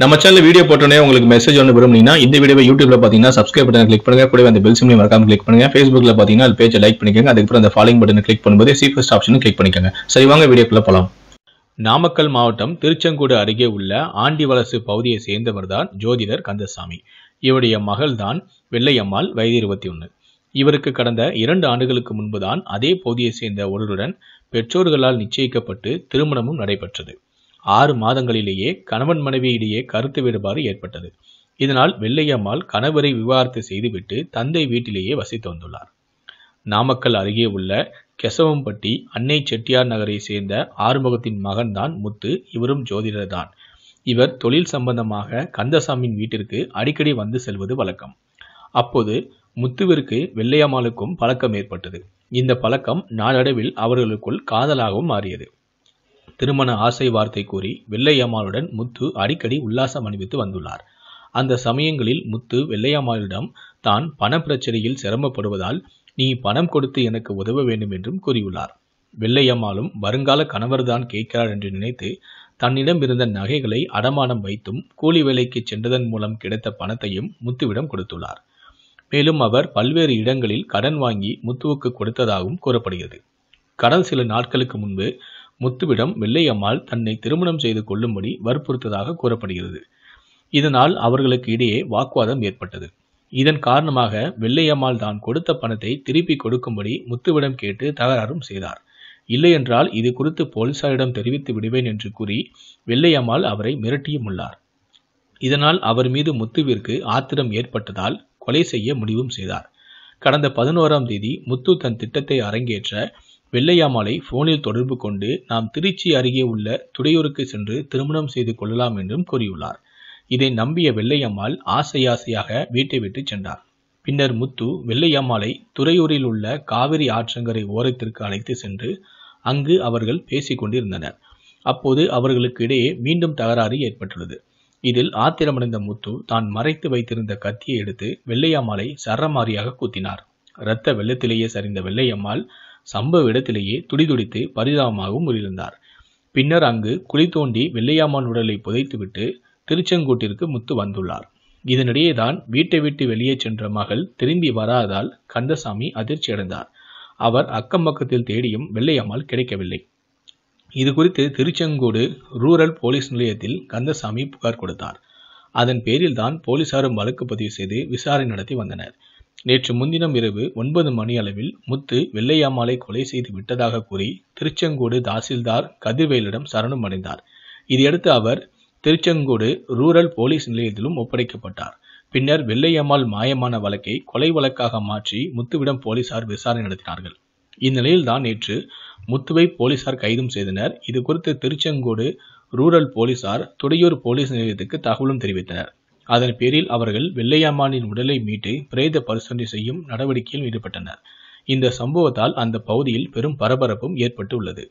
நம்ம channel video போட்டோன்னே உங்களுக்கு மெசேஜ் ஒன்று விரும்புனீங்கன்னா இந்த வீடியோ யூடியூப்ல பார்த்தீங்கன்னா சப்ஸ்கிரைப் பட்டன் கிளிக் பண்ணுங்க கூட அந்த பெல் சிம்லையும் மறக்காம கிளிக் பண்ணுங்க ஃபேஸ்புக்ல பார்த்தீங்கன்னா அது பேஜை லைக் பண்ணிக்கோங்க அதுக்கப்புறம் அந்த ஃபாலோயிங் பட்டன் கிளிக் பண்ணும்போது சீஃபஸ்ட் ஆப்ஷன் கிளிக் பண்ணிக்கோங்க சரி வாங்க வீடியோக்குள்ள போகலாம் நாமக்கல் மாவட்டம் திருச்செங்கோடு அருகே உள்ள ஆண்டிவலசு பகுதியை சேர்ந்தவர் தான் ஜோதிடர் கந்தசாமி இவருடைய மகள் தான் வெள்ளையம்மாள் வயது இருபத்தி ஒன்று இவருக்கு கடந்த இரண்டு ஆண்டுகளுக்கு முன்புதான் அதே பகுதியை சேர்ந்த ஒருவருடன் பெற்றோர்களால் நிச்சயிக்கப்பட்டு திருமணமும் நடைபெற்றது ஆறு மாதங்களிலேயே கணவன் மனைவியிடையே கருத்து வேறுபாடு ஏற்பட்டது இதனால் வெள்ளையம்மாள் கணவரை விவாகரத்து செய்துவிட்டு தந்தை வீட்டிலேயே வசித்து வந்துள்ளார் நாமக்கல் அருகே உள்ள கெசவம்பட்டி அன்னை செட்டியார் நகரை சேர்ந்த ஆறுமுகத்தின் மகன்தான் முத்து இவரும் ஜோதிடர் தான் இவர் தொழில் சம்பந்தமாக கந்தசாமியின் வீட்டிற்கு அடிக்கடி வந்து செல்வது வழக்கம் அப்போது முத்துவிற்கு வெள்ளையம்மாளுக்கும் பழக்கம் ஏற்பட்டது இந்த பழக்கம் நாளடைவில் அவர்களுக்குள் காதலாகவும் மாறியது திருமண ஆசை வார்த்தை கூறி வெள்ளையம்மாளுடன் முத்து அடிக்கடி உல்லாசம் அணிவித்து வந்துள்ளார் அந்த சமயங்களில் முத்து வெள்ளையம்மாளிடம் தான் பண பிரச்சனையில் சிரமப்படுவதால் நீ பணம் கொடுத்து எனக்கு உதவ வேண்டும் என்றும் கூறியுள்ளார் வெள்ளையம்மாளும் வருங்கால கணவர்தான் கேட்கிறார் என்று நினைத்து தன்னிடம் இருந்த நகைகளை அடமானம் வைத்தும் கூலி வேலைக்கு சென்றதன் மூலம் கிடைத்த பணத்தையும் முத்துவிடம் கொடுத்துள்ளார் மேலும் அவர் பல்வேறு இடங்களில் கடன் வாங்கி முத்துவுக்கு கொடுத்ததாகவும் கூறப்படுகிறது கடல் சில நாட்களுக்கு முன்பு முத்துவிடம் வெள்ளையம்மாள் தன்னை திருமணம் செய்து கொள்ளும்படி வற்புறுத்ததாக கூறப்படுகிறது இதனால் அவர்களுக்கு இடையே வாக்குவாதம் ஏற்பட்டது இதன் காரணமாக வெள்ளையம்மாள் தான் கொடுத்த பணத்தை திருப்பி கொடுக்கும்படி முத்துவிடம் கேட்டு தகராறும் செய்தார் இல்லையென்றால் இது குறித்து போலீசாரிடம் தெரிவித்து விடுவேன் என்று கூறி வெள்ளையம்மாள் அவரை மிரட்டியும் உள்ளார் இதனால் அவர் மீது முத்துவிற்கு ஆத்திரம் ஏற்பட்டதால் கொலை செய்ய முடிவும் செய்தார் கடந்த பதினோராம் தேதி முத்து தன் திட்டத்தை அரங்கேற்ற வெள்ளையாமலை போனில் தொடர்பு கொண்டு நாம் திருச்சி அருகே உள்ள துடையூருக்கு சென்று திருமணம் செய்து கொள்ளலாம் என்றும் கூறியுள்ளார் இதை நம்பிய வெள்ளையம்மாள் ஆசையாசையாக வீட்டை விட்டு சென்றார் பின்னர் முத்து வெள்ளையம்மாளை துறையூரில் உள்ள காவிரி ஆற்றங்கரை ஓரத்திற்கு அழைத்து சென்று அங்கு அவர்கள் பேசிக் கொண்டிருந்தனர் அப்போது அவர்களுக்கு இடையே மீண்டும் தகராறு ஏற்பட்டுள்ளது இதில் ஆத்திரமடைந்த முத்து தான் மறைத்து வைத்திருந்த கத்தியை எடுத்து வெள்ளையம்மாளை சரமாரியாக கூத்தினார் இரத்த வெள்ளத்திலேயே சரிந்த வெள்ளையம்மாள் சம்பவ இடத்திலேயே துடிதுடித்து பரிதாபமாகவும் உயிரிழந்தார் பின்னர் அங்கு குழி தோண்டி வெள்ளையாமான் உடலை புதைத்துவிட்டு திருச்செங்கோட்டிற்கு முத்து வந்துள்ளார் இதனிடையே தான் வீட்டை விட்டு வெளியே சென்ற மகள் திரும்பி வராதால் கந்தசாமி அதிர்ச்சி அடைந்தார் அவர் அக்கம் பக்கத்தில் தேடியும் வெள்ளையம்மாள் கிடைக்கவில்லை இது குறித்து திருச்செங்கோடு ரூரல் போலீஸ் நிலையத்தில் கந்தசாமி புகார் கொடுத்தார் அதன் பேரில் தான் போலீசாரும் வழக்கு பதிவு செய்து விசாரணை நடத்தி வந்தனர் நேற்று முன்தினம் இரவு ஒன்பது மணி அளவில் முத்து வெள்ளையாமலை கொலை செய்து விட்டதாக கூறி திருச்செங்கோடு தாசில்தார் கதிர்வேலிடம் சரணம் அடைந்தார் இதையடுத்து அவர் திருச்செங்கோடு ரூரல் போலீஸ் நிலையத்திலும் ஒப்படைக்கப்பட்டார் பின்னர் வெள்ளையம்மாள் மாயமான வழக்கை கொலை வழக்காக மாற்றி முத்துவிடம் போலீசார் விசாரணை நடத்தினார்கள் இந்நிலையில்தான் நேற்று முத்துவை போலீசார் கைதும் செய்தனர் இது குறித்து திருச்செங்கோடு ரூரல் போலீசார் துடையூர் போலீஸ் நிலையத்துக்கு தகவலும் தெரிவித்தனர் அதன் பேரில் அவர்கள் வெள்ளையம்மானின் உடலை மீட்டு பிரேத பரிசோதனை செய்யும் நடவடிக்கையில் ஈடுபட்டனர் இந்த சம்பவத்தால் அந்த பகுதியில் பெரும் பரபரப்பும் ஏற்பட்டு உள்ளது